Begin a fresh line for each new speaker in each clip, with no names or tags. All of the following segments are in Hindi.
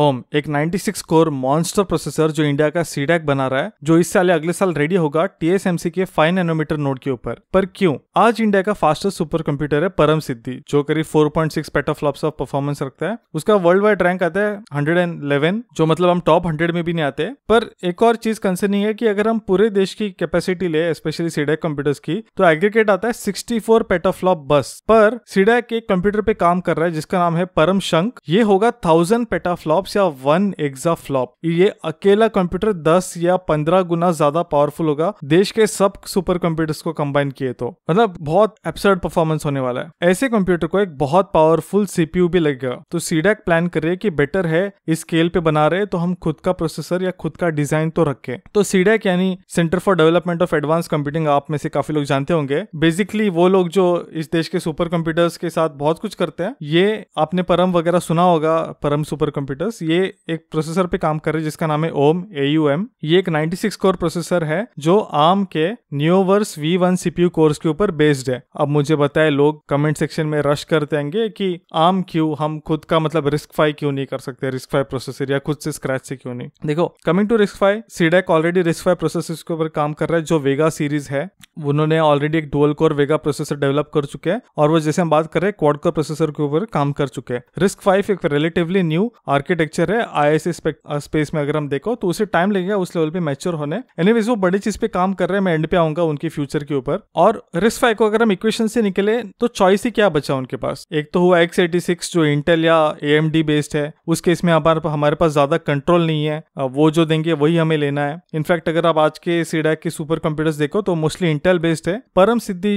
ओम एक 96 कोर मॉन्स्टर प्रोसेसर जो इंडिया का सीडैक बना रहा है जो इस साल अगले साल रेडी होगा टीएसएमसी के 5 नैनोमीटर नोड के ऊपर पर क्यों आज इंडिया का फास्टेस्ट सुपर कंप्यूटर है परम सिद्धि जो करीब 4.6 पेटाफ्लॉप्स ऑफ परफॉर्मेंस रखता है उसका वर्ल्ड वाइड रैंक आता है 111 जो मतलब हम टॉप हंड्रेड में भी नहीं आते पर एक और चीज कंसर्निंग है की अगर हम पूरे देश की कैपेसिटी ले स्पेशली सीडैक कंप्यूटर्स की तो एग्रीगेट आता है सिक्सटी फोर पेटाफ्लॉप बस पर सीडैक एक कंप्यूटर पे काम कर रहा है जिसका नाम है परम शंख ये होगा थाउजेंड पेटाफ्लॉप फ्लॉप्स या वन एग्जा फ्लॉप ये अकेला कंप्यूटर 10 या 15 गुना ज्यादा पावरफुल होगा देश के सब सुपर कंप्यूटर्स को कंबाइन किए तो मतलब बहुत एब्सर्ड परफॉर्मेंस होने वाला है ऐसे कंप्यूटर को एक बहुत पावरफुल सीपीयू भी लगेगा तो सीडेक प्लान कर रहे हैं कि बेटर है इस स्केल पे बना रहे तो हम खुद का प्रोसेसर या खुद का डिजाइन तो रखें तो सीडेक यानी centre for development of advance computing आप में से काफी लोग जानते होंगे बेसिकली वो लोग जो इस देश के सुपर कंप्यूटर्स के साथ बहुत कुछ करते हैं ये आपने परम वगैरह सुना होगा परम सुपर कंप्यूटर प्रोसेसर्स ये एक प्रोसेसर पे काम कर रहे हैं जिसका नाम है ओम ए यू एम ये एक 96 कोर प्रोसेसर है जो आम के Neoverse V one CPU cores के ऊपर बेस्ड है अब मुझे बताए लोग कमेंट सेक्शन में रश करते आएंगे कि आम क्यों हम खुद का मतलब रिस्क फाई क्यों नहीं कर सकते रिस्क फाई प्रोसेसर या खुद से स्क्रैच से क्यों नहीं देखो coming to RISC five CDAC already RISC five processor के ऊपर काम कर रहा है जो वेगा सीरीज है उन्होंने ऑलरेडी एक dual core Vega processor develop कर चुके हैं और वो जैसे हम बात कर रहे हैं क्वाड कोर प्रोसेसर के ऊपर काम कर चुके हैं रिस्क फाइव एक रिलेटिवली न्यू आर्किटेक्चर है आई स्पेस uh, में अगर हम देखो तो उसे टाइम लगेगा उस लेवल पे मैच्योर होने एनीवेज वो बड़ी चीज पे काम कर रहे हैं मैं एंड पे आऊंगा उनके फ्यूचर के ऊपर और रिस्क फाइव को अगर हम इक्वेशन से निकले तो चॉइस ही क्या बचा उनके पास एक तो हुआ एक्स एटी सिक्स जो इंटेल या ए एम डी बेस्ड है उस केस में हमारे हमारे पास ज्यादा कंट्रोल नहीं है वो जो देंगे वही हमें लेना है इनफैक्ट अगर आप आज के सीडा के सुपर कंप्यूटर्स देखो तो मोस्टली इंटेल बेस्ड है परम सिद्धि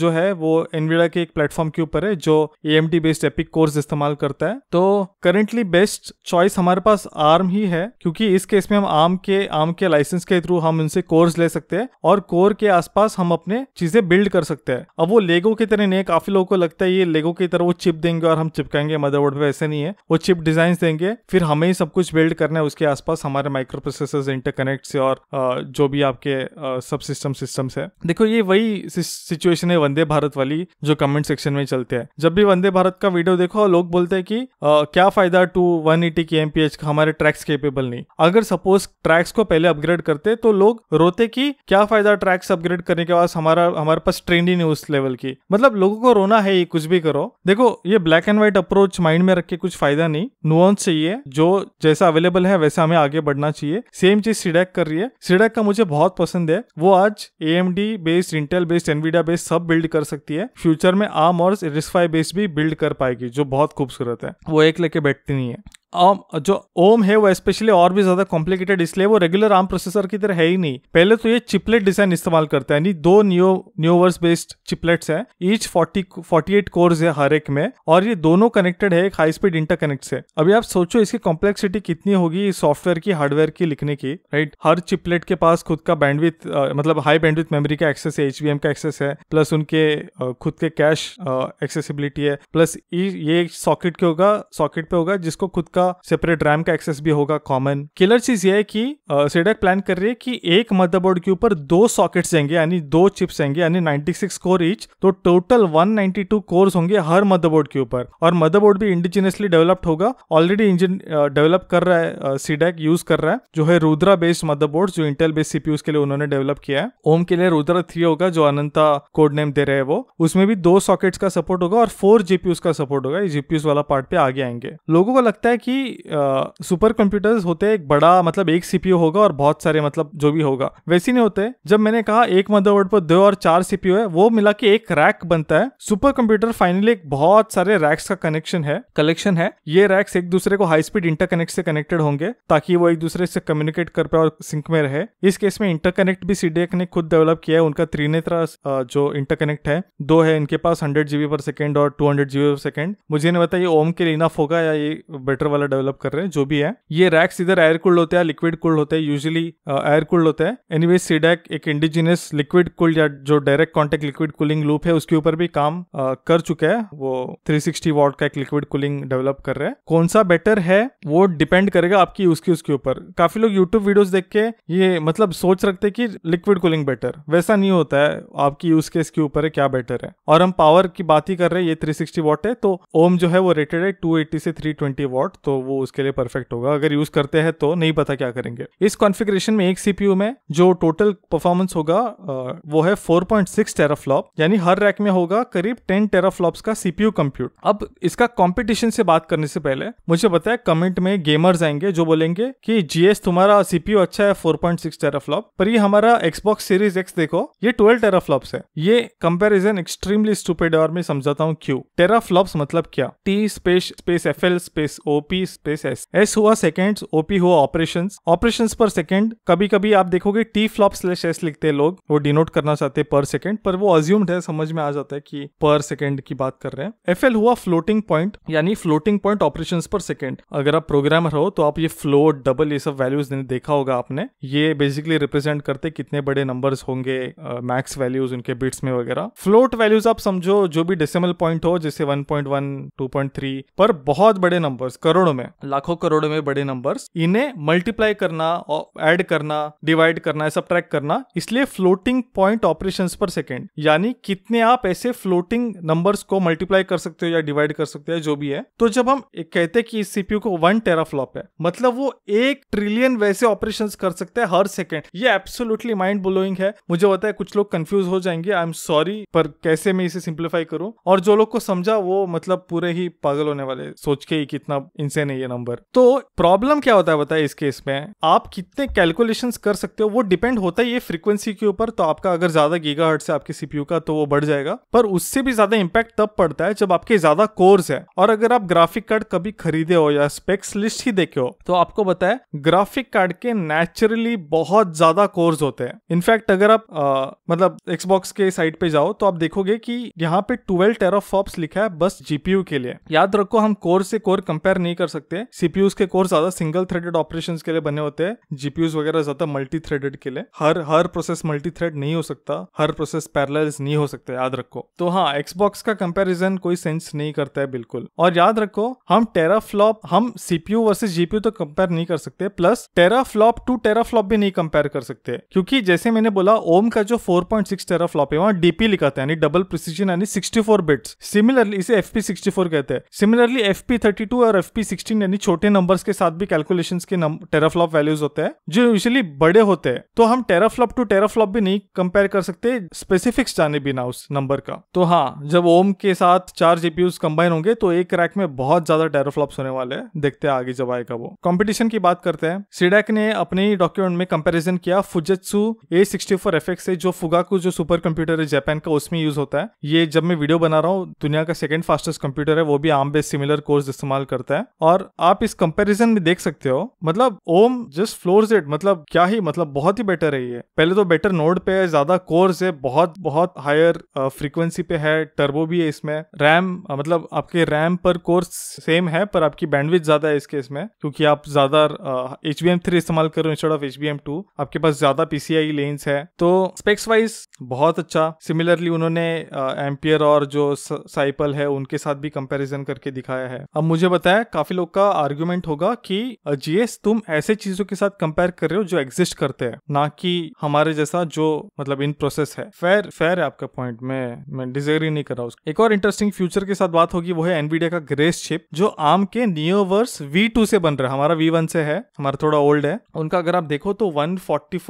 जो है वो एनविडा के एक प्लेटफॉर्म के ऊपर है जो A M D based Epyc cores इस्तेमाल करता है तो करेंटली बेस्ट चॉइस हमारे पास आर्म ही है क्योंकि इस केस में हम आर्म के आर्म के लाइसेंस के थ्रू हम उनसे कोर्स ले सकते हैं और कोर के आसपास हम अपने चीजें बिल्ड कर सकते हैं अब वो लेगो की तरह नहीं है काफी लोगों को लगता है ये लेगो की तरह वो चिप देंगे और हम चिपकाएंगे मदरबोर्ड पे ऐसे नहीं है वो चिप डिजाइन देंगे फिर हमें ही सब कुछ बिल्ड करना है उसके आसपास हमारे माइक्रो प्रोसेसर इंटरकनेक्ट से और जो भी आपके सब सिस्टम सिस्टम है देखो ये वही सिचुएशन है वंदे भारत वाली जो कमेंट सेक्शन में चलते हैं जब भी वंदे भारत का वीडियो देखो लोग बोलते हैं कि आ, क्या फायदा टू वन एटी के एमपीएच का हमारे ट्रैक्स केपेबल नहीं अगर सपोज ट्रैक्स को पहले अपग्रेड करते तो लोग रोते कि क्या फायदा ट्रैक्स अपग्रेड करने के बाद हमारा हमारे पास ट्रेंड ही नहीं उस लेवल की मतलब लोगों को रोना है ये कुछ भी करो देखो ये black and white approach mind में रख के कुछ फायदा नहीं नुआंस चाहिए जो जैसा अवेलेबल है वैसा हमें आगे बढ़ना चाहिए सेम चीज सीडेक कर रही है सीडेक का मुझे बहुत पसंद है वो आज A M D AMD based Intel based Nvidia based सब बिल्ड कर सकती है फ्यूचर में आर्म और रिस्फाई बेस्ड भी बिल्ड कर पाएगी जो बहुत खूबसूरत है वो एक लेके बैठती नहीं है आम जो ओम है वो स्पेशली और भी ज्यादा कॉम्प्लिकेटेड इसलिए वो रेगुलर आर्म प्रोसेसर की तरह है ही नहीं पहले तो ये चिपलेट डिजाइन इस्तेमाल करते हैं यानी दो न्यू न्यूवर्स बेस्ड चिपलेट्स हैं each forty forty eight cores है हर एक में और ये दोनों कनेक्टेड है एक हाई स्पीड इंटरकनेक्ट से अभी आप सोचो इसकी कॉम्प्लेक्सिटी कितनी होगी सॉफ्टवेयर की हार्डवेयर की लिखने की राइट हर चिपलेट के पास खुद का बैंडविथ मतलब हाई बैंडविथ मेमोरी का एक्सेस है एच का एक्सेस है प्लस उनके खुद के कैश एक्सेसिबिलिटी है प्लस ये सॉकेट के होगा सॉकेट पे होगा जिसको खुद का होगा सेपरेट रैम का एक्सेस भी होगा कॉमन किलर चीज ये है कि सीडेक प्लान कर रही है कि एक मदरबोर्ड के ऊपर दो सॉकेट जाएंगे यानी दो चिप्स आएंगे यानी 96 कोर ईच तो टोटल 192 कोर्स होंगे हर मदरबोर्ड के ऊपर और मदरबोर्ड भी इंडिजिनियसली डेवलप्ड होगा ऑलरेडी इंजन डेवलप कर रहा है सीडेक यूज कर रहा है जो है रुद्रा बेस्ड मदरबोर्ड जो इंटेल बेस्ड सीपीयू के लिए उन्होंने डेवलप किया है ओम के लिए रुद्रा थ्री होगा जो अनंता कोड नेम दे रहे हैं वो उसमें भी दो सॉकेट्स का सपोर्ट होगा और फोर जीपीयू का सपोर्ट होगा ये जीपीयूज वाला पार्ट पे आगे आएंगे लोगों को लगता है कि सुपर कंप्यूटर्स होते एक बड़ा मतलब एक सीपीयू होगा और बहुत सारे मतलब जो भी होगा वैसे नहीं होते जब मैंने कहा एक मदरबोर्ड पर दो और चार सीपीयू है वो मिला के एक रैक बनता है सुपर कंप्यूटर फाइनली एक बहुत सारे रैक्स का कनेक्शन है कलेक्शन है ये रैक्स एक दूसरे को हाई स्पीड इंटरकनेक्ट से कनेक्टेड होंगे ताकि वो एक दूसरे से कम्युनिकेट कर पाए और सिंक में रहे इस केस में इंटरकनेक्ट भी सीडीएक ने खुद डेवलप किया है उनका त्रिनेत्र जो इंटरकनेक्ट है दो है इनके पास हंड्रेड जीबी पर सेकेंड और two hundred GB per second मुझे नहीं पता ये ओम के लिए इनफ होगा या ये बेटर वाला डेवलप कर रहे हैं जो भी है ये रैक्स इधर एयर कूल्ड होते हैं लिक्विड कूल्ड होते हैं यूजली एयर कूल्ड होते हैं एनीवे सीडेक एक इंडिजिनियस लिक्विड कूल्ड या जो direct contact liquid cooling loop है उसके ऊपर भी काम uh, कर चुका है वो थ्री सिक्सटी वॉट का एक लिक्विड कूलिंग डेवलप कर रहे हैं कौन सा बेटर है वो डिपेंड करेगा आपकी यूज की उसके ऊपर काफी लोग यूट्यूब वीडियोज देख के ये मतलब सोच रखते कि लिक्विड कूलिंग बेटर वैसा नहीं होता है आपकी यूज केस के ऊपर क्या बेटर है और हम पावर की बात ही कर रहे हैं ये 360 वॉट है तो ओम जो है वो रेटेड है 280 से 320 वॉट तो वो उसके लिए परफेक्ट होगा अगर यूज करते हैं तो नहीं पता क्या करेंगे इस कॉन्फ़िगरेशन में एक सीपीयू में जो टोटल परफॉर्मेंस होगा वो है 4.6 टेराफ्लॉप यानी हर रैक में होगा करीब 10 टेराफ्लॉप्स का सीपीयू कंप्यूट अब इसका कॉम्पिटिशन से बात करने से पहले मुझे बताया कमेंट में गेमर्स आएंगे जो बोलेंगे की जीएस तुम्हारा सीपीयू अच्छा है फोर पॉइंट पर ये हमारा एक्सबॉक्स सीरीज एक्स देखो ये ट्वेल्व टेराफ्लॉप्स है ये कंपेरिजन एक्सट्रीमली स्टूपेड और मैं समझाता हूँ क्यों टेराफ्लॉप्स मतलब क्या T space space F L space OP OP space S S हुआ सेकेंड ओपी हुआ ऑपरेशन ऑपरेशन पर सेकेंड कभी कभी आप देखोगे टी फ्लॉप स्लेश एस लिखते हैं लोग वो डिनोट करना चाहते हैं पर सेकेंड पर वो अज्यूम्ड है समझ में आ जाता है कि पर सेकेंड की बात कर रहे हैं एफ एल हुआ फ्लोटिंग पॉइंट यानी फ्लोटिंग पॉइंट ऑपरेशन पर सेकेंड अगर आप प्रोग्रामर हो तो आप ये फ्लोट डबल ये सब वैल्यूज देखा होगा आपने ये बेसिकली रिप्रेजेंट करते कितने बड़े नंबर्स होंगे मैक्स uh, वैल्यूज उनके बिट्स में वगैरह फ्लोट वैल्यूज आप समझो जो भी डेसिमल पॉइंट हो जैसे 1.1 2.3 पर बहुत बड़े नंबर्स करोड़ करोड़ों में लाखों करोड़ों में बड़े नंबर इन्हें मल्टीप्लाई करना और एड करना डिवाइड करना ट्रैक करना इसलिए फ्लोटिंग पॉइंट ऑपरेशन पर सेकेंड यानी कितने आप ऐसे फ्लोटिंग नंबर्स को मल्टीप्लाई कर सकते हो या डिवाइड कर सकते हो जो भी है तो जब हम कहते हैं कि इस सीपीयू को वन फ्लॉप है मतलब वो एक ट्रिलियन वैसे ऑपरेशन कर सकते हैं हर सेकेंड ये एब्सोल्युटली माइंड ब्लोइंग है मुझे पता है कुछ लोग कंफ्यूज हो जाएंगे आई एम सॉरी पर कैसे मैं इसे सिंप्लीफाई करूं और जो लोग को समझा वो मतलब पूरे ही पागल होने वाले सोच के ही कितना इनसेन है ये नंबर तो प्रॉब्लम क्या होता है बताए इस केस में आप कितने कैलकुलेशन कर सकते हो वो डिपेंड होता है ये फ्रिक्वेंसी के ऊपर तो आपका अगर ज्यादा गीगा हर्ट से आपके सीपीयू का तो वो बढ़ जाएगा पर उससे भी ज्यादा इंपैक्ट तब पड़ता है जब आपके ज्यादा कोर्स है और अगर आप ग्राफिक कार्ड कभी खरीदे हो या स्पेक्स लिस्ट ही देखे हो तो आपको बताए ग्राफिक कार्ड के नेचुरली बहुत ज्यादा कोर्स होते हैं इनफैक्ट अगर आप आ, मतलब एक्सबॉक्स के साइट पे जाओ तो आप देखोगे कि यहाँ पे ट्वेल्व टेराफॉप्स लिखा है बस जीपीयू के लिए याद रखो हम कोर से कोर कंपेयर नहीं कर कर सकते हैं सीपीयू के कोर ज्यादा सिंगल थ्रेडेड ऑपरेशन के लिए बने होते हैं जीपीयू वगैरह ज्यादा मल्टी थ्रेडेड के लिए हर हर प्रोसेस मल्टी थ्रेड नहीं हो सकता हर प्रोसेस पैरल नहीं हो सकता याद रखो तो हाँ एक्सबॉक्स का कंपेरिजन कोई सेंस नहीं करता है बिल्कुल और याद रखो हम टेरा फ्लॉप हम सीपीयू वर्सेज जीपीयू तो कंपेयर नहीं कर सकते plus teraflop to teraflop भी नहीं कंपेयर कर सकते क्योंकि जैसे मैंने बोला ओम का जो 4.6 टेरा फ्लॉप है वहाँ डीपी लिखा था यानी डबल प्रिसीजन यानी सिक्सटी फोर बिट्स सिमिलरली इसे एफ पी कहते हैं सिमिलरली एफ पी और एफ पी सिक्सटीन यानी छोटे नंबर्स के साथ भी कैलकुलेशन के टेराफ्लॉप वैल्यूज होते हैं जो यूजली बड़े होते हैं तो हम टेराफ्लॉप टू टेराफ्लॉप भी नहीं कंपेयर कर सकते स्पेसिफिक्स जाने बिना उस नंबर का तो हाँ जब ओम के साथ चार जीपीयूज कंबाइन होंगे तो एक रैक में बहुत ज्यादा टेराफ्लॉप होने वाले हैं देखते हैं आगे जब आएगा वो कॉम्पिटिशन की बात करते हैं सीडेक ने अपने डॉक्यूमेंट में कंपेरिजन किया Fujitsu A sixty four F X जो फुगा जो सुपर कंप्यूटर है जापान का उसमें यूज होता है ये जब मैं वीडियो बना रहा हूँ दुनिया का सेकंड फास्टेस्ट कंप्यूटर है वो भी आम बेस सिमिलर कोर्स इस्तेमाल करता है और आप इस कंपैरिजन में देख सकते हो मतलब ओम जस्ट फ्लोर्स इट मतलब क्या ही मतलब बहुत ही बेटर है ये पहले तो बेटर नोड पे है ज्यादा कोर्स है बहुत बहुत हायर फ्रीक्वेंसी पे है टर्बो भी है इसमें रैम मतलब आपके रैम पर कोर्स सेम है पर आपकी बैंडविथ ज्यादा है इसके इसमें क्योंकि आप ज्यादा एच बी एम थ्री इस्तेमाल हो instead of H B M two आपके पास ज्यादा पीसीआई लेंस है तो स्पेक्स वाइज बहुत अच्छा सिमिलरली उन्होंने एम्पियर और जो साइपल है उनके साथ भी कंपेरिजन करके दिखाया है अब मुझे बताया काफी लोग का आर्ग्यूमेंट होगा कि जीएस तुम ऐसे चीजों के साथ कंपेयर कर रहे हो जो एग्जिस्ट करते हैं ना कि हमारे जैसा जो मतलब इन प्रोसेस है फेयर फेयर है आपका पॉइंट मैं मैं डिजेग्री नहीं कर रहा हूँ एक और इंटरेस्टिंग फ्यूचर के साथ बात होगी वो है एनवीडिया का ग्रेस चिप जो आम के नियोवर्स वी से बन रहा है हमारा वी से है हमारा थोड़ा ओल्ड है उनका अगर आप देखो तो वन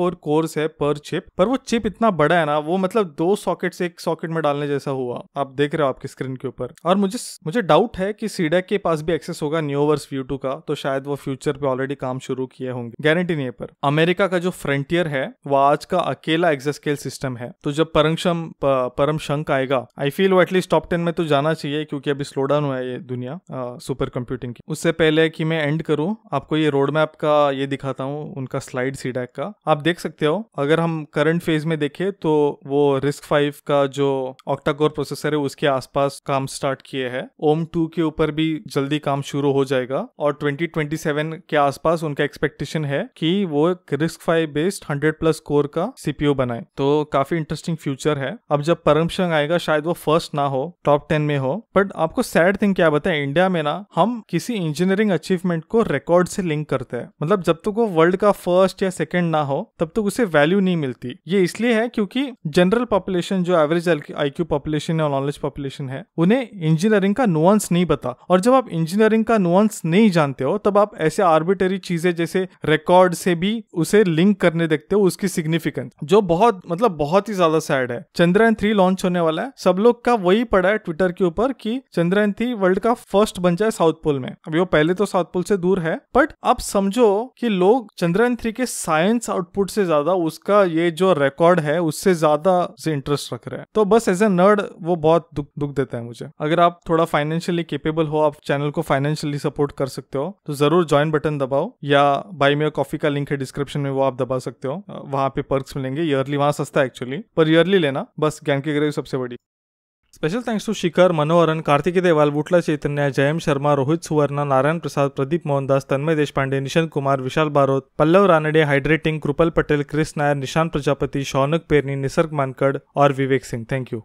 कोर्स है पर चिप पर वो चिप इतना बड़ा है ना वो मतलब दो सॉकेट एक सॉकेट में डालने जैसा हुआ आप देख रहे हो आपकी स्क्रीन के ऊपर और मुझे मुझे डाउट है कि सीडा के पास भी एक्सेस होगा न्यूवर्स व्यू टू का तो शायद वो फ्यूचर पे ऑलरेडी काम शुरू किए होंगे गारंटी नहीं पर अमेरिका का जो फ्रंटियर है वो आज का अकेला एक्सस्केल सिस्टम है तो जब परमशम परम शंक आएगा आई फील वो एटलीस्ट टॉप टेन में तो जाना चाहिए क्योंकि अभी स्लो डाउन हुआ है ये दुनिया सुपर कंप्यूटिंग की उससे पहले कि मैं एंड करूँ आपको ये रोड मैप का ये दिखाता हूँ उनका स्लाइड सी डैक का आप देख सकते हो अगर हम करंट फेज में देखें तो वो रिस्क फाइव का जो ऑक्टाकोर प्रोसेसर है उसके आसपास काम स्टार्ट किए है ओम टू के ऊपर भी जल्दी काम शुरू हो जाएगा और 2027 के आसपास उनका एक्सपेक्टेशन है कि वो एक RISC five based hundred plus core का सीपीयू बनाए तो काफी इंटरेस्टिंग फ्यूचर है अब जब परमशंग आएगा शायद वो फर्स्ट ना हो टॉप टेन में हो बट आपको सैड थिंग क्या बताए इंडिया में ना हम किसी इंजीनियरिंग अचीवमेंट को रिकॉर्ड से लिंक करते हैं मतलब जब तक तो वो वर्ल्ड का फर्स्ट या सेकेंड ना हो तब तक तो उसे वैल्यू नहीं मिलती ये इसलिए है क्योंकि जनरल पॉपुलेशन जो एवरेज आईक्यू पॉपुलेशन या नॉलेज पॉपुलेशन है उन्हें इंजीनियरिंग का नुआंस नहीं पता और जब आप इंजीनियरिंग का नुअंस नहीं जानते हो तब आप ऐसे आर्बिटरी चीजें जैसे रिकॉर्ड से भी उसे लिंक करने देखते हो उसकी सिग्निफिकेंस जो बहुत मतलब बहुत ही ज्यादा सैड है चंद्रयान थ्री लॉन्च होने वाला है सब लोग का वही पड़ा है ट्विटर के ऊपर कि चंद्रयान थ्री वर्ल्ड का फर्स्ट बन जाए साउथ पोल में अभी वो पहले तो साउथ पोल से दूर है बट आप समझो कि लोग चंद्रयान थ्री के साइंस आउटपुट से ज्यादा उसका ये जो रिकॉर्ड है उससे ज्यादा इंटरेस्ट रख रहे हैं तो बस एज ए नर्ड वो बहुत दुख दुख देता है मुझे अगर आप थोड़ा फाइनेंशियली केपेबल हो आप चैनल को फाइनेंशियली इमोशनली सपोर्ट कर सकते हो तो जरूर ज्वाइन बटन दबाओ या बाई मेयर कॉफी का लिंक है डिस्क्रिप्शन में वो आप दबा सकते हो वहां पे पर्क्स मिलेंगे ईयरली वहां सस्ता है एक्चुअली पर ईयरली लेना बस ज्ञान की ग्रेवी सबसे बड़ी special thanks to Shikhar Manoharan Kartiki Deval Vutla Chaitanya Jayam Sharma Rohit Suvarna Narayan Prasad Pradeep Mohandas Tanmay Deshpande Nishan Kumar Vishal Barot Pallav Ranade hydrating Kripal Patel Chris Nair Nishan Prajapati Shaunak पेरनी निसर्ग मानकड़ और विवेक सिंह थैंक यू